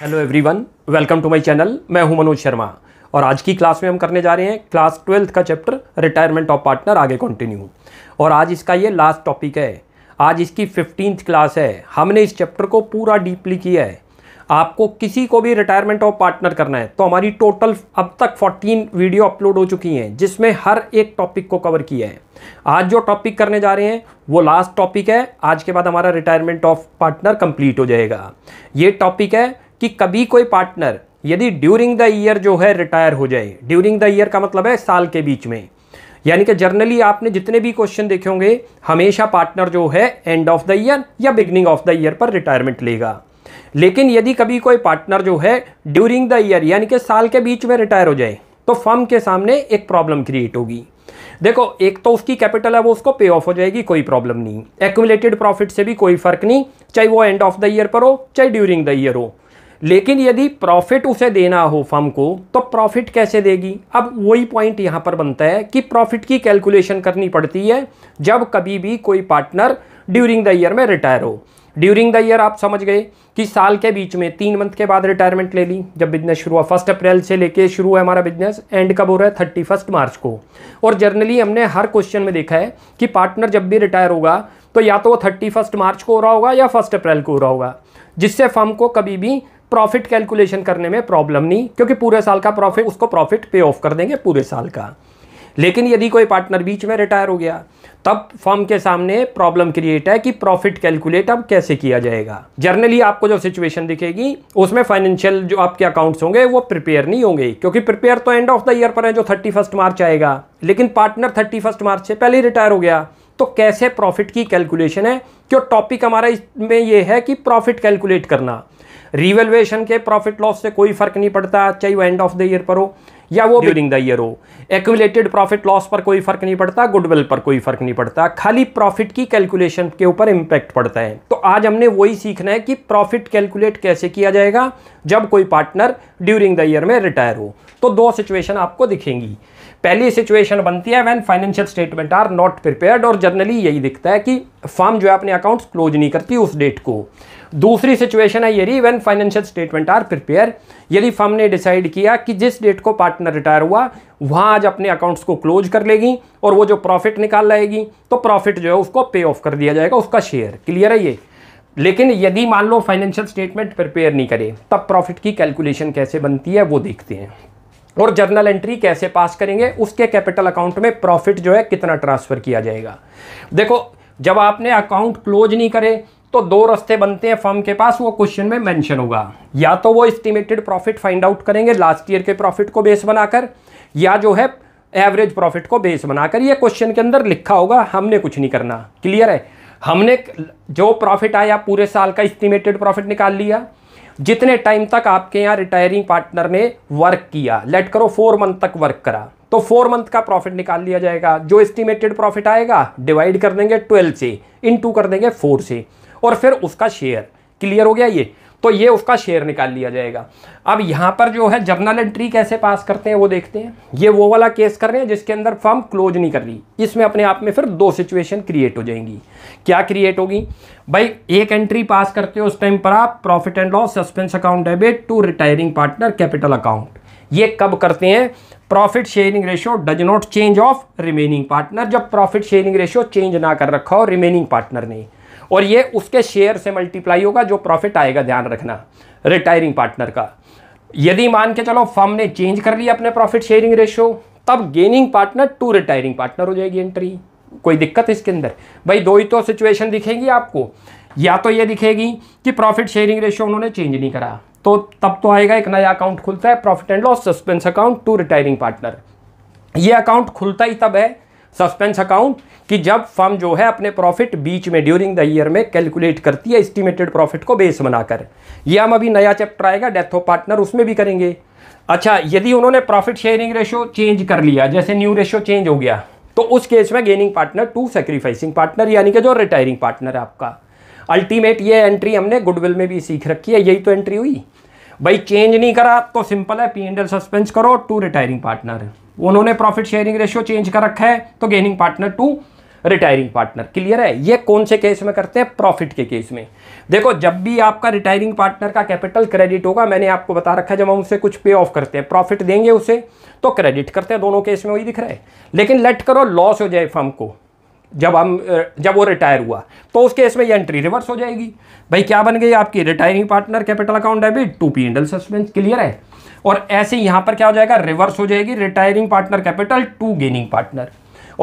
hello everyone welcome to my channel मैं हूं मनोज शर्मा और आज की क्लास में हम करने जा रहे हैं क्लास ट्वेल्थ का चैप्टर रिटायरमेंट ऑफ पार्टनर आगे कंटिन्यू और आज इसका ये लास्ट टॉपिक है आज इसकी फिफ्टींथ क्लास है हमने इस चैप्टर को पूरा डीपली किया है आपको किसी को भी रिटायरमेंट ऑफ पार्टनर करना है तो हमारी टोटल अब तक 14 वीडियो अपलोड हो चुकी हैं जिसमें हर एक टॉपिक को कवर किया है आज जो टॉपिक करने जा रहे हैं वो लास्ट टॉपिक है आज के बाद हमारा रिटायरमेंट ऑफ पार्टनर कंप्लीट हो जाएगा ये टॉपिक है कि कभी कोई पार्टनर यदि ड्यूरिंग द ईयर जो है रिटायर हो जाए ड्यूरिंग द ईयर का मतलब है साल के बीच में यानी कि जर्नली आपने जितने भी क्वेश्चन देखे होंगे हमेशा पार्टनर जो है एंड ऑफ द ईयर या बिगनिंग ऑफ द ईयर पर रिटायरमेंट लेगा लेकिन यदि कभी कोई पार्टनर जो है ड्यूरिंग द ईयर यानी कि साल के बीच में रिटायर हो जाए तो फर्म के सामने एक प्रॉब्लम क्रिएट होगी देखो एक तो उसकी कैपिटल है वो उसको पे ऑफ हो जाएगी कोई प्रॉब्लम नहीं एक्यूमुलेटेड प्रॉफिट से भी कोई फर्क नहीं चाहे वो एंड ऑफ द ईयर पर हो चाहे ड्यूरिंग द ईयर हो लेकिन यदि प्रॉफिट उसे देना हो फर्म को तो प्रॉफिट कैसे देगी अब वही पॉइंट यहाँ पर बनता है कि प्रॉफिट की कैलकुलेशन करनी पड़ती है जब कभी भी कोई पार्टनर ड्यूरिंग द ईयर में रिटायर हो ड्यूरिंग द ईयर आप समझ गए कि साल के बीच में तीन मंथ के बाद रिटायरमेंट ले ली जब बिजनेस शुरू हुआ फर्स्ट अप्रैल से लेके शुरू है हमारा बिजनेस एंड कब हो रहा है थर्टी फर्स्ट मार्च को और जर्नली हमने हर क्वेश्चन में देखा है कि पार्टनर जब भी रिटायर होगा तो या तो वो थर्टी फर्स्ट मार्च को हो रहा होगा या फर्स्ट अप्रैल को हो रहा होगा जिससे फर्म को कभी भी प्रॉफिट कैलकुलेशन करने में प्रॉब्लम नहीं क्योंकि पूरे साल का प्रॉफिट उसको प्रॉफिट पे ऑफ कर देंगे पूरे साल का लेकिन यदि कोई पार्टनर बीच में रिटायर हो गया तब फर्म के सामने प्रॉब्लम क्रिएट है कि प्रॉफिट कैलकुलेट अब कैसे किया जाएगा जर्नली आपको जो सिचुएशन दिखेगी उसमें फाइनेंशियल जो आपके अकाउंट्स होंगे वो प्रिपेयर नहीं होंगे क्योंकि प्रिपेयर तो एंड ऑफ द ईयर पर है जो थर्टी फर्स्ट मार्च आएगा लेकिन पार्टनर थर्टी फर्स्ट मार्च से पहले रिटायर हो गया तो कैसे प्रॉफिट की कैलकुलेशन है क्यों टॉपिक हमारा इसमें यह है कि प्रॉफिट कैलकुलेट करना रिवेल्युएशन के प्रॉफिट लॉस से कोई फर्क नहीं पड़ता चाहे वो एंड ऑफ द ईयर पर हो या वो ड्यूरिंग द ईयर हो एक्यूलेटेड प्रॉफिट लॉस पर कोई फर्क नहीं पड़ता गुडविल पर कोई फर्क नहीं पड़ता खाली प्रॉफिट की कैलकुलेशन के ऊपर इंपैक्ट पड़ता है तो आज हमने वही सीखना है कि प्रॉफिट कैलकुलेट कैसे किया जाएगा जब कोई पार्टनर ड्यूरिंग द ईयर में रिटायर हो तो दो सिचुएशन आपको दिखेंगी पहली सिचुएशन बनती है when financial statement are not prepared और जनरली यही दिखता है कि फर्म जो है अपने अकाउंट्स क्लोज नहीं करती उस डेट को दूसरी सिचुएशन है यही when financial statement are prepare यदि फर्म ने डिसाइड किया कि जिस डेट को पार्टनर रिटायर हुआ वहाँ आज अपने अकाउंट्स को क्लोज कर लेगी और वो जो प्रॉफिट निकाल लाएगी तो प्रॉफिट जो है उसको पे ऑफ कर दिया जाएगा उसका शेयर क्लियर है ये लेकिन यदि मान लो फाइनेंशियल स्टेटमेंट प्रिपेयर नहीं करे तब प्रॉफिट की कैलकुलेशन कैसे बनती है वो देखते हैं और जर्नल एंट्री कैसे पास करेंगे उसके कैपिटल अकाउंट में प्रॉफिट जो है कितना ट्रांसफ़र किया जाएगा देखो जब आपने अकाउंट क्लोज नहीं करे तो दो रास्ते बनते हैं फर्म के पास वो क्वेश्चन में मेंशन होगा या तो वो एस्टिमेटेड प्रॉफिट फाइंड आउट करेंगे लास्ट ईयर के प्रॉफिट को बेस बनाकर या जो है एवरेज प्रॉफिट को बेस बनाकर ये क्वेश्चन के अंदर लिखा होगा हमने कुछ नहीं करना क्लियर है हमने जो प्रॉफिट आया पूरे साल का इस्टीमेटेड प्रॉफिट निकाल लिया जितने टाइम तक आपके यहाँ रिटायरिंग पार्टनर ने वर्क किया लेट करो फोर मंथ तक वर्क करा तो फोर मंथ का प्रॉफिट निकाल लिया जाएगा जो एस्टिमेटेड प्रॉफिट आएगा डिवाइड कर देंगे ट्वेल्व से इन कर देंगे फोर से और फिर उसका शेयर क्लियर हो गया ये तो ये उसका शेयर निकाल लिया जाएगा अब यहाँ पर जो है जर्नल एंट्री कैसे पास करते हैं वो देखते हैं ये वो वाला केस कर रहे हैं जिसके अंदर फर्म क्लोज नहीं कर रही इसमें अपने आप में फिर दो सिचुएशन क्रिएट हो जाएंगी क्या क्रिएट होगी भाई एक एंट्री पास करते हो उस टाइम पर आप profit and loss suspense account debit to retiring partner capital account ये कब करते हैं profit sharing ratio does not change of remaining partner जब प्रॉफिट शेयरिंग रेशियो चेंज ना कर रखा हो रिमेनिंग पार्टनर ने और ये उसके शेयर से मल्टीप्लाई होगा जो प्रॉफिट आएगा ध्यान रखना रिटायरिंग पार्टनर का यदि मान के चलो फर्म ने चेंज कर लिया अपने प्रॉफिट शेयरिंग रेशियो तब gaining partner to retiring partner हो जाएगी एंट्री कोई दिक्कत इसके अंदर भाई दो ही तो सिचुएशन दिखेगी आपको या तो ये दिखेगी कि प्रॉफिट शेयरिंग रेशियो उन्होंने चेंज नहीं करा तो तब तो आएगा एक नया अकाउंट खुलता है profit and loss suspense account to retiring partner ये अकाउंट खुलता ही तब है सस्पेंस अकाउंट कि जब फर्म जो है अपने प्रॉफिट बीच में ड्यूरिंग द ईयर में कैलकुलेट करती है एस्टिमेटेड प्रॉफिट को बेस बनाकर यह हम अभी नया चैप्टर आएगा डेथ ऑफ पार्टनर उसमें भी करेंगे अच्छा यदि उन्होंने प्रॉफिट शेयरिंग रेशो चेंज कर लिया जैसे न्यू रेशो चेंज हो गया तो उस केस में gaining partner to sacrificing partner यानी कि जो रिटायरिंग पार्टनर है आपका अल्टीमेट ये एंट्री हमने गुडविल में भी सीख रखी है यही तो एंट्री हुई भाई चेंज नहीं करा तो सिंपल है पी एंडल सस्पेंस करो टू रिटायरिंग पार्टनर उन्होंने प्रॉफिट शेयरिंग रेशियो चेंज कर रखा है तो gaining partner to retiring partner clear है ये कौन से केस में करते हैं प्रॉफिट के केस में देखो जब भी आपका रिटायरिंग पार्टनर का कैपिटल क्रेडिट होगा मैंने आपको बता रखा है जब हम उसे कुछ पे ऑफ करते हैं प्रॉफिट देंगे उसे तो क्रेडिट करते हैं दोनों केस में वही दिख रहा है लेकिन लेट करो लॉस हो जाए फर्म को जब हम जब वो रिटायर हुआ तो उस केस में ये एंट्री रिवर्स हो जाएगी भाई क्या बन गई आपकी retiring partner capital account debit to P and L suspense clear है और ऐसे यहां पर क्या हो जाएगा रिवर्स हो जाएगी retiring partner capital to gaining partner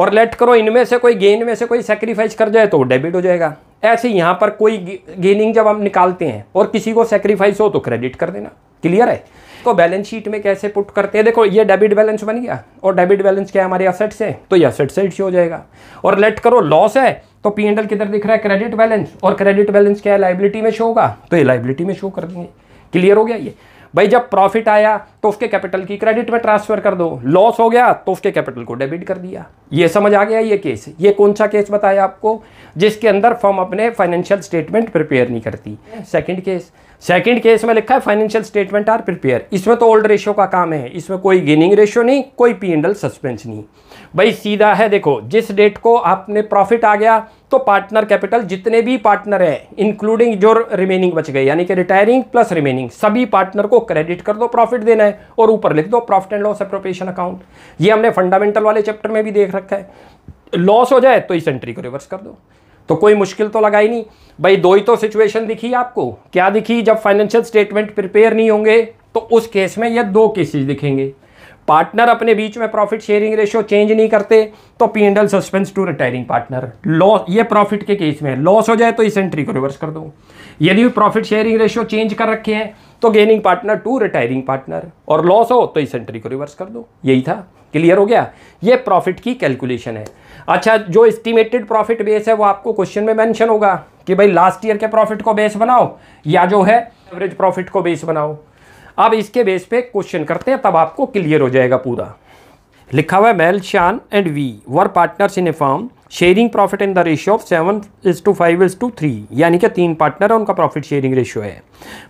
और लेट करो इनमें से कोई गेन में से कोई सेक्रीफाइस कर जाए तो डेबिट हो जाएगा ऐसे यहां पर कोई गेनिंग जब हम निकालते हैं और किसी को सेक्रीफाइस हो तो क्रेडिट कर देना क्लियर है तो बैलेंस शीट में कैसे पुट करते हैं देखो ये डेबिट बैलेंस बन गया और डेबिट बैलेंस क्या हमारे असेट्स है तो ये असेट से हो जाएगा और लेट करो लॉस है तो पी एंडल किधर दिख रहा है क्रेडिट बैलेंस और क्रेडिट बैलेंस क्या है लाइबिलिटी में शो होगा तो ये लाइबिलिटी में शो कर देंगे क्लियर हो गया ये भाई जब प्रॉफिट आया तो उसके कैपिटल की क्रेडिट में ट्रांसफर कर दो लॉस हो गया तो उसके कैपिटल को डेबिट कर दिया ये समझ आ गया ये केस ये कौन सा केस बताया आपको जिसके अंदर फर्म अपने फाइनेंशियल स्टेटमेंट प्रिपेयर नहीं करती सेकेंड केस सेकेंड केस में लिखा है फाइनेंशियल स्टेटमेंट आर प्रिपेयर इसमें तो ओल्ड रेशियो का काम है इसमें कोई गेनिंग रेशियो नहीं कोई पी एंडल सस्पेंस नहीं भाई सीधा है देखो जिस डेट को आपने प्रॉफिट आ गया तो पार्टनर कैपिटल जितने भी पार्टनर हैं इंक्लूडिंग जो रिमेनिंग बच गए यानी कि रिटायरिंग प्लस रिमेनिंग सभी पार्टनर को क्रेडिट कर दो प्रॉफिट देना है और ऊपर लिख दो profit and loss appropriation account ये हमने फंडामेंटल वाले चैप्टर में भी देख रखा है लॉस हो जाए तो इस एंट्री को रिवर्स कर दो तो कोई मुश्किल तो लगा ही नहीं भाई दो ही तो सिचुएशन दिखी आपको क्या दिखी जब फाइनेंशियल स्टेटमेंट प्रिपेयर नहीं होंगे तो उस केस में ये दो केसेस दिखेंगे पार्टनर अपने बीच में प्रॉफिट शेयरिंग रेशियो चेंज नहीं करते तो P and L suspense to retiring partner loss ये प्रॉफिट के केस में लॉस हो जाए तो इस एंट्री को रिवर्स कर दो यदि प्रॉफिट शेयरिंग रेशियो चेंज कर रखे हैं तो gaining partner to retiring partner और लॉस हो तो इस एंट्री को रिवर्स कर दो यही था क्लियर हो गया ये प्रॉफिट की कैलकुलेशन है अच्छा जो एस्टिमेटेड प्रॉफिट बेस है वो आपको क्वेश्चन में मैंशन होगा कि भाई लास्ट ईयर के प्रॉफिट को बेस बनाओ या जो है एवरेज प्रॉफिट को बेस बनाओ अब इसके बेस पे क्वेश्चन करते हैं तब आपको क्लियर हो जाएगा पूरा लिखा हुआ है Mel Shaan and V were partners in a firm sharing profit in the ratio of seven is to five is to three यानी कि तीन पार्टनर है उनका प्रॉफिट शेयरिंग रेशियो है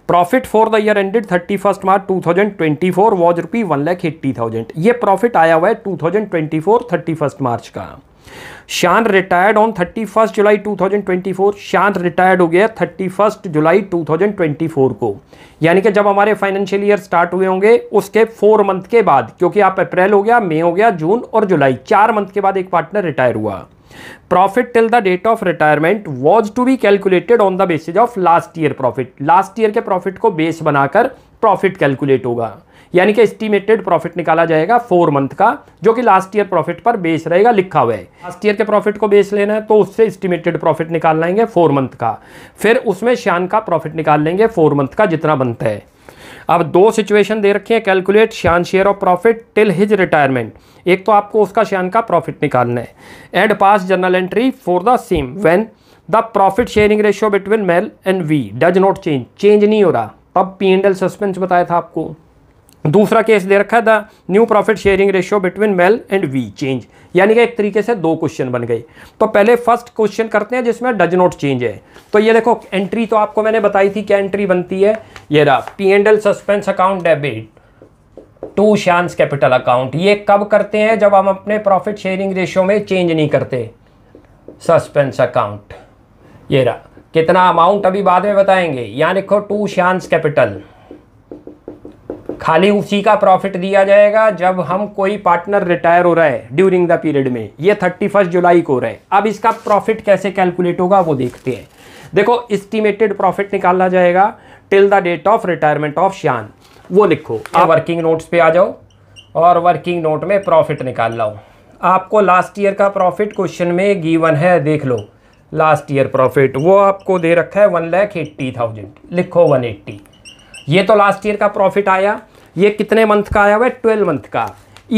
profit for the year ended thirty first March two thousand twenty four was rupee one lakh eighty thousand ये profit आया हुआ है two thousand twenty four thirty first March का Shaan retired on thirty first July two thousand twenty four Shaan retired हो गया thirty first July two thousand twenty four को यानी कि जब हमारे फाइनेंशियल ईयर स्टार्ट हुए होंगे उसके फोर मंथ के बाद क्योंकि आप अप्रैल हो गया मई हो गया जून और जुलाई चार मंथ के बाद एक पार्टनर रिटायर हुआ profit till the date of retirement was to be calculated on the basis of last year profit last year के प्रॉफिट को बेस बनाकर प्रॉफिट कैलकुलेट होगा यानी कि एस्टिमेटेड प्रॉफिट निकाला जाएगा फोर मंथ का जो कि लास्ट ईयर प्रॉफिट पर बेस रहेगा लिखा हुआ है लास्ट ईयर के प्रॉफिट को बेस लेना है तो उससे एस्टिमेटेड प्रॉफिट निकाल लेंगे फोर मंथ का फिर उसमें श्यान का प्रॉफिट निकाल लेंगे फोर मंथ का जितना बनता है अब दो सिचुएशन दे रखी है calculate Shyan share of profit till his retirement एक तो आपको उसका श्यान का प्रॉफिट निकालना है एड pass journal entry for the same when the profit sharing ratio between male and we does not change change नहीं हो रहा तब पी एंड एल सस्पेंस बताया था आपको दूसरा केस दे रखा था new profit sharing ratio between male and we change यानी कि एक तरीके से दो क्वेश्चन बन गए तो पहले फर्स्ट क्वेश्चन करते हैं जिसमें डज नॉट चेंज है तो ये देखो एंट्री तो आपको मैंने बताई थी क्या एंट्री बनती है ये रहा P and L suspense account debit to शांस कैपिटल अकाउंट ये कब करते हैं जब हम अपने प्रॉफिट शेयरिंग रेशियो में चेंज नहीं करते सस्पेंस अकाउंट ये रहा कितना अमाउंट अभी बाद में बताएंगे यहाँ लिखो टू शांस कैपिटल खाली उसी का प्रॉफिट दिया जाएगा जब हम कोई पार्टनर रिटायर हो रहा है ड्यूरिंग द पीरियड में ये थर्टी फर्स्ट जुलाई को हो रहा है अब इसका प्रॉफिट कैसे कैलकुलेट होगा वो देखते हैं देखो एस्टिमेटेड प्रॉफिट निकाला जाएगा till the date of retirement of Shyan वो लिखो आप वर्किंग नोट्स पे आ जाओ और वर्किंग नोट में प्रॉफिट निकाल लाओ आपको लास्ट ईयर का प्रॉफिट क्वेश्चन में गीवन है देख लो लास्ट ईयर प्रॉफिट वो आपको दे रखा है वन लैख एट्टी थाउजेंड लिखो वन एट्टी ये तो लास्ट ईयर का प्रॉफिट आया ये कितने मंथ का आया हुआ है ट्वेल्व मंथ का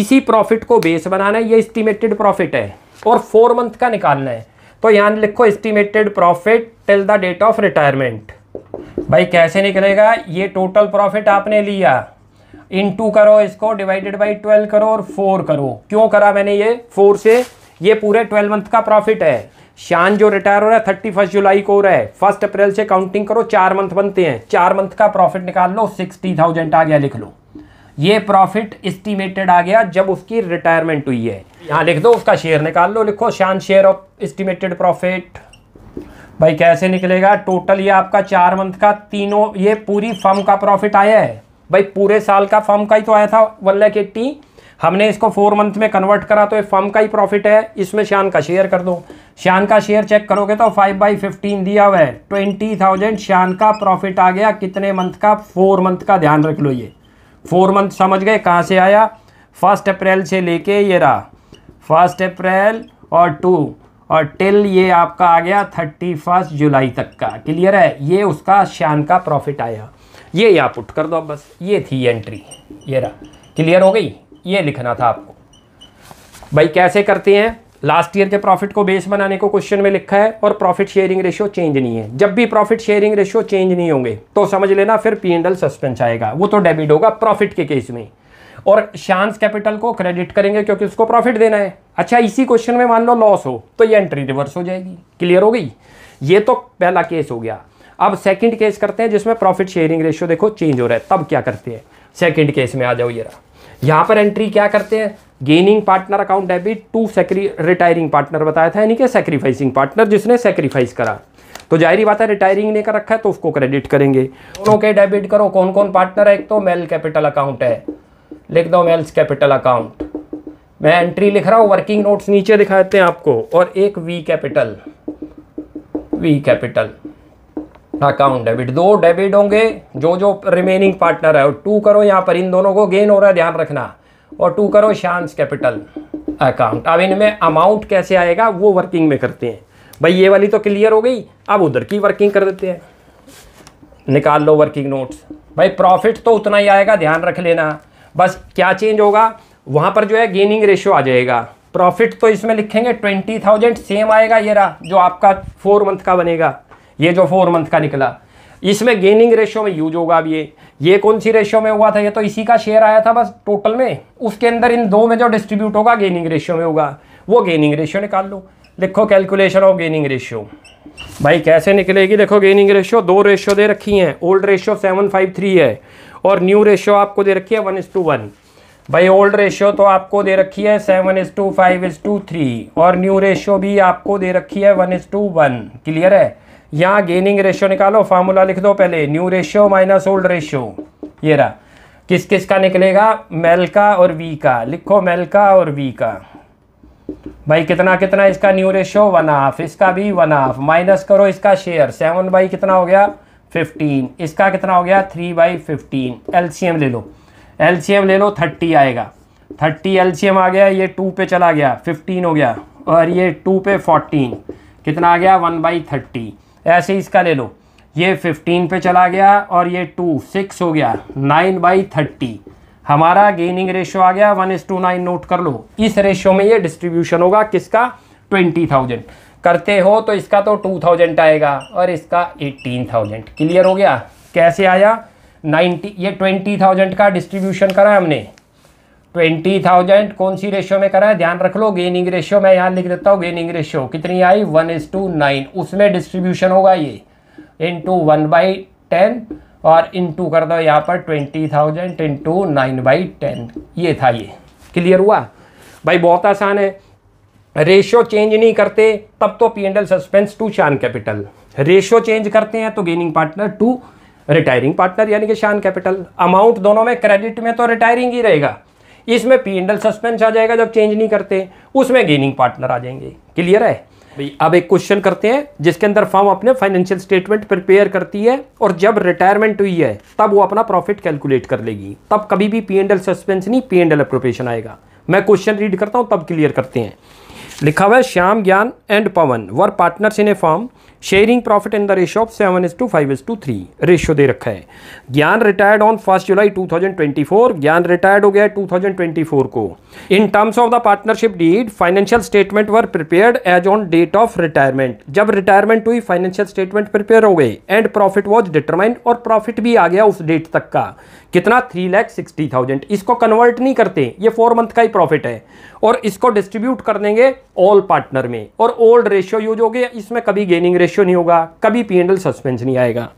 इसी प्रॉफिट को बेस बनाना है ये एस्टिमेटेड प्रॉफिट है और फोर मंथ का निकालना है तो यहाँ लिखो estimated profit till the date of retirement भाई कैसे निकलेगा ये टोटल प्रॉफिट आपने लिया इन टू करो इसको डिवाइडेड बाई ट्वेल्व करो और फोर करो क्यों करा मैंने ये फोर से ये पूरे ट्वेल्व मंथ का प्रॉफिट है शान जो रिटायर हो रहा है थर्टी फर्स्ट जुलाई को हो रहा है फर्स्ट अप्रैल से काउंटिंग करो चार मंथ बनते हैं चार मंथ का प्रॉफिट निकाल लो सिक्सटी थाउजेंड आ गया लिख लो ये प्रॉफिट इस्टीमेटेड आ गया जब उसकी रिटायरमेंट हुई है यहाँ लिख दो उसका शेयर निकाल लो लिखो शान शेयर ऑफ इस्टीमेटेड प्रॉफिट भाई कैसे निकलेगा टोटल ये आपका चार मंथ का तीनों ये पूरी फर्म का प्रॉफिट आया है भाई पूरे साल का फर्म का ही तो आया था वन लैख एट्टी हमने इसको फोर मंथ में कन्वर्ट करा तो ये फर्म का ही प्रॉफिट है इसमें शान का शेयर कर दो शान का शेयर चेक करोगे तो फाइव बाई फिफ्टीन दिया हुआ है ट्वेंटी थाउजेंड शान का प्रॉफिट आ गया कितने मंथ का फोर मंथ का ध्यान रख लो ये फोर मंथ समझ गए कहाँ से आया फर्स्ट अप्रैल से लेके ये रहा फर्स्ट अप्रैल और टू और टिल ये आपका आ गया थर्टी फर्स्ट जुलाई तक का क्लियर है ये उसका शान का प्रॉफिट आया ये आप पुट कर दो बस ये थी एंट्री ये रहा क्लियर हो गई ये लिखना था आपको भाई कैसे करते हैं लास्ट ईयर के प्रॉफिट को बेस बनाने को क्वेश्चन में लिखा है और प्रॉफिट शेयरिंग रेशियो चेंज नहीं है जब भी प्रॉफिट शेयरिंग रेशियो चेंज नहीं होंगे तो समझ लेना फिर पी एंडल सस्पेंस आएगा वो तो डेबिट होगा प्रॉफिट के केस में और शांस कैपिटल को क्रेडिट करेंगे क्योंकि उसको प्रॉफिट देना है अच्छा इसी क्वेश्चन में मान लो लॉस हो तो ये एंट्री रिवर्स हो जाएगी क्लियर हो गई ये तो पहला केस हो गया अब सेकंड केस करते हैं जिसमें प्रॉफिट शेयरिंग रेशियो देखो चेंज हो रहा है तब क्या करते हैं सेकंड केस में आ जाओ ये रहा यहां पर एंट्री क्या करते हैं gaining partner account debit to सेक्री रिटायरिंग पार्टनर बताया था यानी कि सेक्रीफाइसिंग पार्टनर जिसने सेक्रीफाइस करा तो जाहिर बात है रिटायरिंग ने कर रखा है तो उसको क्रेडिट करेंगे दोनों के डेबिट करो कौन कौन पार्टनर है एक तो मेल कैपिटल अकाउंट है लिख दो मेल्स कैपिटल अकाउंट मैं एंट्री लिख रहा हूँ वर्किंग नोट्स नीचे दिखाते हैं आपको और एक we capital we capital account debit दो डेबिट होंगे जो जो रिमेनिंग पार्टनर है टू करो यहाँ पर इन दोनों को गेन हो रहा है ध्यान रखना और टू करो शांस कैपिटल अकाउंट अब इनमें अमाउंट कैसे आएगा वो वर्किंग में करते हैं भाई ये वाली तो क्लियर हो गई अब उधर की वर्किंग कर देते हैं निकाल लो वर्किंग नोट्स भाई प्रॉफिट तो उतना ही आएगा ध्यान रख लेना बस क्या चेंज होगा वहाँ पर जो है गेनिंग रेशियो आ जाएगा प्रॉफिट तो इसमें लिखेंगे ट्वेंटी थाउजेंड सेम आएगा ये रहा जो आपका फोर मंथ का बनेगा ये जो फोर मंथ का निकला इसमें गेनिंग रेशियो में यूज होगा अब ये ये कौन सी रेशियो में हुआ था ये तो इसी का शेयर आया था बस टोटल में उसके अंदर इन दो में जो डिस्ट्रीब्यूट होगा गेनिंग रेशियो में होगा वो गेनिंग रेशियो निकाल लो लिखो कैलकुलेशन ऑफ गेनिंग रेशियो भाई कैसे निकलेगी देखो गेनिंग रेशियो दो रेशियो दे रखी हैं old ratio seven five three है और न्यू रेशियो आपको दे रखी है वन इज टू वन भाई ओल्ड रेशियो तो आपको दे रखी है seven is to five is to three और न्यू रेशियो भी आपको दे रखी है one is to one clear है यहाँ गेनिंग रेशियो निकालो फार्मूला लिख दो पहले new ratio minus old ratio ये रहा किस किस का निकलेगा मेल का और वी का लिखो मेल का और वी का भाई कितना कितना इसका न्यू रेशियो वन हाफ इसका भी वन हाफ माइनस करो इसका शेयर सेवन बाई कितना हो गया फिफ्टीन इसका कितना हो गया थ्री बाई फिफ्टीन एलसीएम ले लो एम ले लो थर्टी आएगा थर्टी एलसीएम आ गया ये टू पे चला गया फिफ्टीन हो गया और ये टू पे फोर्टीन कितना आ गया वन बाई थर्टी ऐसे इसका ले लो ये फिफ्टीन पे चला गया और ये टू सिक्स हो गया नाइन बाई थर्टी हमारा गेनिंग रेशियो आ गया one is to nine note कर लो इस रेशियो में ये डिस्ट्रीब्यूशन होगा किसका ट्वेंटी थाउजेंड करते हो तो इसका तो टू थाउजेंड आएगा और इसका एट्टीन थाउजेंड क्लियर हो गया कैसे आया नाइनटी ये ट्वेंटी थाउजेंड का डिस्ट्रीब्यूशन करा हमने ट्वेंटी थाउजेंड कौन सी रेशियो में करा है ध्यान रख लो गेनिंग रेशियो मैं यहाँ लिख देता हूँ गेनिंग रेशियो कितनी आई वन इज टू नाइन उसमें डिस्ट्रीब्यूशन होगा ये into one by ten और इन टू कर दो यहाँ पर twenty thousand into nine by ten ये था ये क्लियर हुआ भाई बहुत आसान है रेशियो चेंज नहीं करते तब तो P and L suspense to Shan capital ratio change करते हैं तो gaining partner to retiring partner यानी कि शान कैपिटल अमाउंट दोनों में क्रेडिट में तो रिटायरिंग ही रहेगा इसमें पी सस्पेंस आ जाएगा जब चेंज नहीं करते उसमें गेनिंग पार्टनर आ जाएंगे क्लियर है भाई अब एक क्वेश्चन करते हैं जिसके अंदर फॉर्म अपने फाइनेंशियल स्टेटमेंट प्रिपेयर करती है और जब रिटायरमेंट हुई है तब वो अपना प्रॉफिट कैलकुलेट कर लेगी तब कभी भी पी सस्पेंस नहीं पी एंडल अप्रोप्रिएशन आएगा मैं क्वेश्चन रीड करता हूँ तब क्लियर करते हैं लिखा हुआ है Shyam Gyan and Pawan were partners in a firm sharing profit in the ratio of seven is to five is to three ratio दे रखा है ज्ञान रिटायर्ड ऑन फर्स्ट जुलाई 2024 ज्ञान रिटायर्ड हो गया 2024 को in terms of the partnership deed financial statement were prepared as on date of retirement जब retirement हुई फाइनेंशियल स्टेटमेंट प्रिपेयर हो गए एंड प्रॉफिट वॉज डिटरमाइंड और प्रॉफिट भी आ गया उस डेट तक का कितना थ्री लैख सिक्सटी थाउजेंड इसको कन्वर्ट नहीं करते ये फोर मंथ का ही प्रॉफिट है और इसको डिस्ट्रीब्यूट कर देंगे ऑल पार्टनर में और ओल्ड रेशियो यूज हो गया इसमें कभी गेनिंग रेशियो नहीं होगा कभी पी एंडल सस्पेंस नहीं आएगा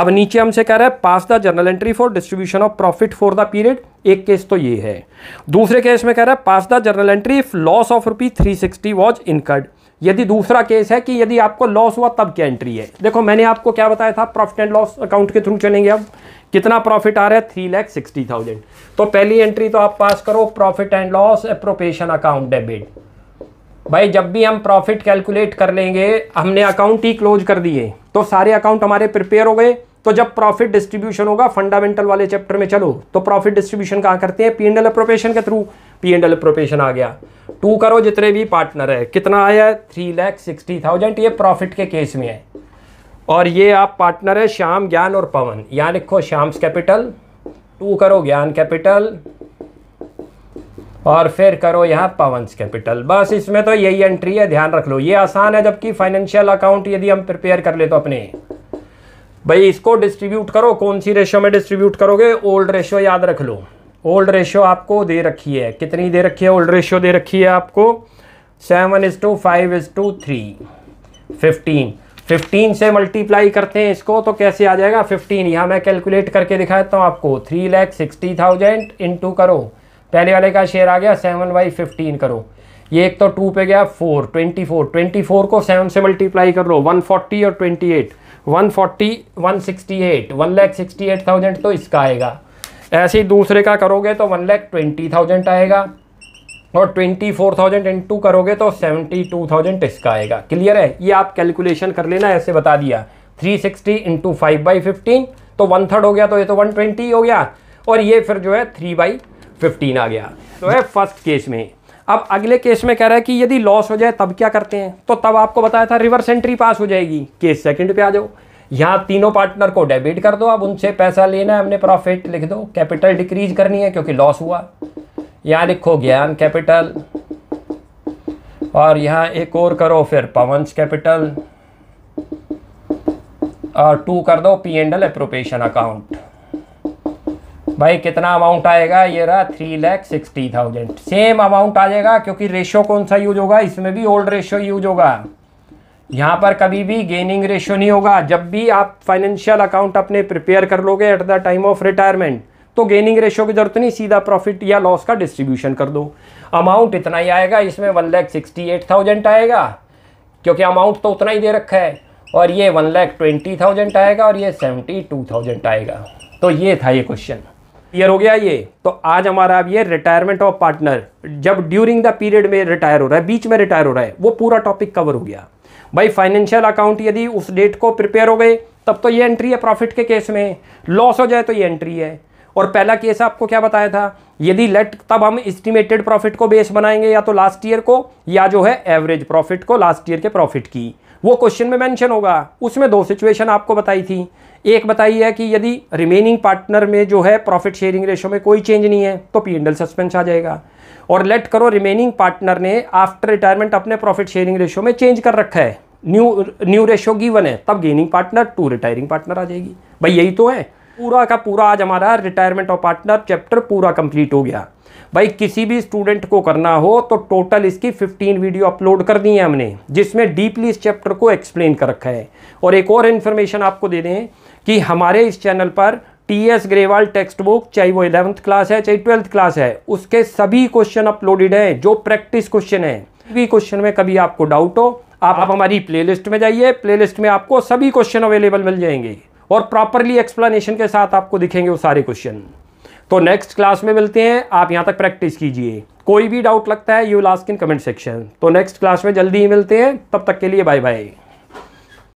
अब नीचे हमसे कह रहा है pass the journal entry for distribution of profit for the period एक केस तो ये है दूसरे केस में कह रहा है pass the journal entry if loss of rupee three sixty was incurred यदि दूसरा केस है कि यदि आपको लॉस हुआ तब क्या एंट्री है देखो मैंने आपको क्या बताया था प्रॉफिट एंड लॉस अकाउंट के थ्रू चलेंगे अब कितना प्रॉफिट आ रहा है थ्री लैख सिक्सटी थाउजेंड तो पहली एंट्री तो आप पास करो profit and loss appropriation account debit भाई जब भी हम प्रॉफिट कैलकुलेट कर लेंगे हमने अकाउंट ही क्लोज कर दिए तो सारे अकाउंट हमारे प्रिपेयर हो गए तो जब प्रॉफिट डिस्ट्रीब्यूशन होगा फंडामेंटल वाले चैप्टर में चलो तो प्रॉफिट डिस्ट्रीब्यूशन कहाँ करते हैं पी एंड एल अप्रोपेशन के through P and L appropriation आ गया टू करो जितने भी पार्टनर है कितना आया थ्री लैख सिक्सटी थाउजेंड ये प्रॉफिट के केस में है और ये आप पार्टनर है श्याम ज्ञान और पवन यहां लिखो श्याम्स कैपिटल टू करो ज्ञान कैपिटल और फिर करो यहाँ पवंस कैपिटल बस इसमें तो यही एंट्री है ध्यान रख लो ये आसान है जबकि फाइनेंशियल अकाउंट यदि हम प्रिपेयर कर ले तो अपने भाई इसको डिस्ट्रीब्यूट करो कौन सी रेशो में डिस्ट्रीब्यूट करोगे ओल्ड रेशो याद रख लो ओल्ड रेशो आपको दे रखी है कितनी दे रखी है ओल्ड रेशो दे रखी है आपको seven is to five is to three fifteen fifteen से मल्टीप्लाई करते हैं इसको तो कैसे आ जाएगा फिफ्टीन यहाँ मैं कैलकुलेट करके दिखा देता हूँ आपको three lakh sixty thousand to करो पहले वाले का शेयर आ गया सेवन बाई फिफ्टीन करो ये एक तो टू पे गया four twenty four twenty four को सेवन से मल्टीप्लाई कर लो वन फोर्टी और twenty eight one forty one sixty eight one lakh sixty eight thousand तो इसका आएगा ऐसे ही दूसरे का करोगे तो वन लैख ट्वेंटी थाउजेंड आएगा और ट्वेंटी फोर थाउजेंड इंटू करोगे तो सेवेंटी टू थाउजेंड इसका आएगा क्लियर है ये आप कैलकुलेशन कर लेना ऐसे बता दिया three sixty into five by fifteen तो वन थर्ड हो गया तो ये तो वन ट्वेंटी हो गया और ये फिर जो है थ्री बाई फिफ्टीन आ गया तो है फर्स्ट केस में अब अगले केस में कह रहा है कि यदि लॉस हो जाए तब क्या करते हैं तो तब आपको बताया था रिवर्स एंट्री पास हो जाएगी केस सेकंड पे आ जाओ यहाँ तीनों पार्टनर को डेबिट कर दो अब उनसे पैसा लेना है हमने प्रॉफिट लिख दो कैपिटल डिक्रीज करनी है क्योंकि लॉस हुआ यहाँ लिखो ज्ञान कैपिटल और यहाँ एक और करो फिर पवंस कैपिटल और टू कर दो P and L appropriation account भाई कितना अमाउंट आएगा ये रहा three lakh sixty thousand same amount आ जाएगा क्योंकि रेशो कौन सा यूज होगा इसमें भी ओल्ड रेशो यूज होगा यहाँ पर कभी भी गेनिंग रेशो नहीं होगा जब भी आप फाइनेंशियल अकाउंट अपने प्रिपेयर कर लोगे at the time of retirement तो गेनिंग रेशो की जरूरत नहीं सीधा प्रॉफिट या लॉस का डिस्ट्रीब्यूशन कर दो अमाउंट इतना ही आएगा इसमें one lakh sixty eight thousand आएगा क्योंकि अमाउंट तो उतना ही दे रखा है और ये वन लैख ट्वेंटी थाउजेंड आएगा और ये सेवेंटी टू थाउजेंड आएगा तो ये था ये क्वेश्चन क्लियर हो गया ये तो आज हमारा अब ये रिटायरमेंट ऑफ पार्टनर जब ड्यूरिंग द पीरियड में रिटायर हो रहा है बीच में रिटायर हो रहा है वो पूरा टॉपिक कवर हो गया भाई फाइनेंशियल अकाउंट यदि उस डेट को प्रिपेयर हो गए तब तो ये एंट्री है प्रॉफिट के केस में लॉस हो जाए तो ये एंट्री है और पहला केस आपको क्या बताया था यदि लेट तब हम एस्टिमेटेड प्रॉफिट को बेस बनाएंगे या तो लास्ट ईयर को या जो है एवरेज प्रॉफिट को लास्ट ईयर के प्रॉफिट की वो क्वेश्चन में मेंशन होगा उसमें दो सिचुएशन आपको बताई थी एक बताई है कि यदि रिमेनिंग पार्टनर में जो है प्रॉफिट शेयरिंग रेशो में कोई चेंज नहीं है तो पी एंडल सस्पेंस आ जाएगा और लेट करो रिमेनिंग पार्टनर ने आफ्टर रिटायरमेंट अपने प्रॉफिट शेयरिंग रेशो में चेंज कर रखा है न्यू न्यू रेशो गिवन है तब gaining partner to retiring partner आ जाएगी भाई यही तो है पूरा का पूरा आज हमारा रिटायरमेंट ऑफ पार्टनर चैप्टर पूरा कंप्लीट हो गया भाई किसी भी स्टूडेंट को करना हो तो टोटल इसकी 15 वीडियो अपलोड कर दी है हमने जिसमें डीपली इस चैप्टर को एक्सप्लेन कर रखा है और एक और इन्फॉर्मेशन आपको दे दें कि हमारे इस चैनल पर T S Grewal text book चाहे वो इलेवंथ क्लास है चाहे ट्वेल्थ क्लास है उसके सभी क्वेश्चन अपलोडेड हैं जो प्रैक्टिस क्वेश्चन है सभी क्वेश्चन में कभी आपको डाउट हो आप, आप हमारी प्लेलिस्ट में जाइए प्लेलिस्ट में आपको सभी क्वेश्चन अवेलेबल मिल जाएंगे और प्रॉपरली एक्सप्लेनेशन के साथ आपको दिखेंगे वो सारे क्वेश्चन तो नेक्स्ट क्लास में मिलते हैं आप यहाँ तक प्रैक्टिस कीजिए कोई भी डाउट लगता है you last in comment section तो नेक्स्ट क्लास में जल्दी ही मिलते हैं तब तक के लिए बाय बाय